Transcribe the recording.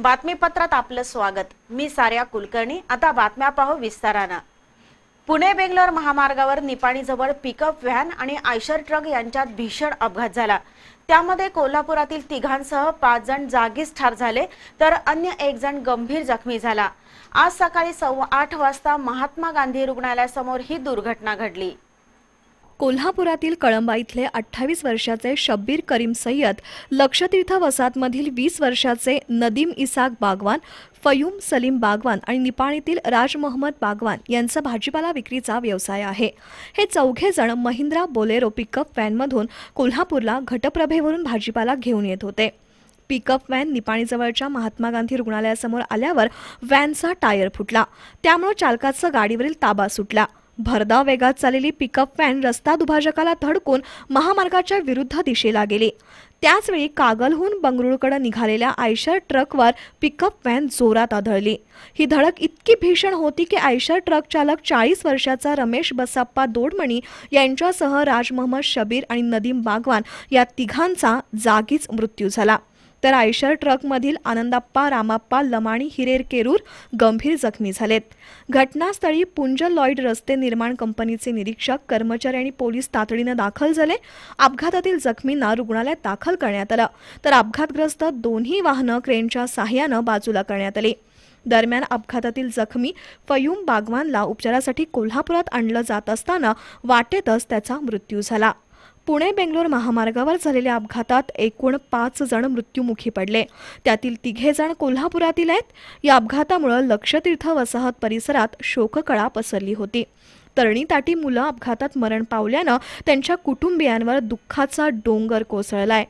बातमीपत्रात आपलं स्वागत मी साऱ्या कुलकर्णी आता बातम्या पाहू विस्तारानं पुणे बेंगलोर महामार्गावर निपाणीजवळ पिकअप व्हॅन आणि आयशर ट्रक यांच्यात भीषण अपघात झाला त्यामध्ये कोल्हापुरातील तिघांसह पाच जण जागीच ठार झाले तर अन्य एक जण गंभीर जखमी झाला आज सकाळी सव्वा आठ वाजता महात्मा गांधी रुग्णालयासमोर ही दुर्घटना घडली कोल्हापुरातील कळंबा इथले अठ्ठावीस वर्षाचे शब्बीर करीम सय्यद लक्षतीर्थ वसाहतमधील वीस वर्षाचे नदीम इसाक बागवान फयूम सलीम बागवान आणि निपाणीतील राज मोहम्मद बागवान यांचा भाजीपाला विक्रीचा व्यवसाय आहे हे चौघे जण महिंद्रा बोलेरो पिकअप व्हॅनमधून कोल्हापूरला घटप्रभेवरून भाजीपाला घेऊन येत होते पिकअप व्हॅन निपाणीजवळच्या महात्मा गांधी रुग्णालयासमोर आल्यावर व्हॅनचा टायर फुटला त्यामुळे चालकाचा गाडीवरील ताबा सुटला भरदा वेगात चाललेली पिकअप व्हॅन रस्ता दुभाजकाला धडकून महामार्गाच्या विरुद्ध दिशेला गेली त्याचवेळी कागलहून बंगळुरूकडे निघालेल्या आयशर ट्रकवर पिकअप व्हॅन जोरात आढळली ही धडक इतकी भीषण होती की आयशर ट्रक चालक चाळीस वर्षाचा रमेश बसाप्पा दोडमणी यांच्यासह राज शबीर आणि नदीम बागवान या तिघांचा जागीच मृत्यू झाला तर आयशर ट्रकमधील आनंदाप्पा रामाप्पा लमाणी हिरेर केरूर गंभीर जखमी झालेत घटनास्थळी पुंज लॉईड रस्ते निर्माण कंपनीचे निरीक्षक कर्मचारी आणि पोलीस तातडीनं दाखल झाले अपघातातील जखमींना रुग्णालयात दाखल करण्यात आलं तर अपघातग्रस्त दोन्ही वाहनं क्रेनच्या सहाय्यानं बाजूला करण्यात आली दरम्यान अपघातातील जखमी फयूम बागवानला उपचारासाठी कोल्हापुरात आणलं जात असताना वाटेतच त्याचा मृत्यू झाला पुणे बेंगलोर महामार्गावर झालेल्या अपघातात एकूण पाच जण मृत्यूमुखी पडले त्यातील तिघे जण कोल्हापुरातील आहेत या अपघातामुळे लक्षतीर्थ वसाहत परिसरात शोककळा पसरली होती तरणी ताटी मुलं अपघातात मरण पावल्यानं त्यांच्या कुटुंबियांवर दुःखाचा डोंगर कोसळलाय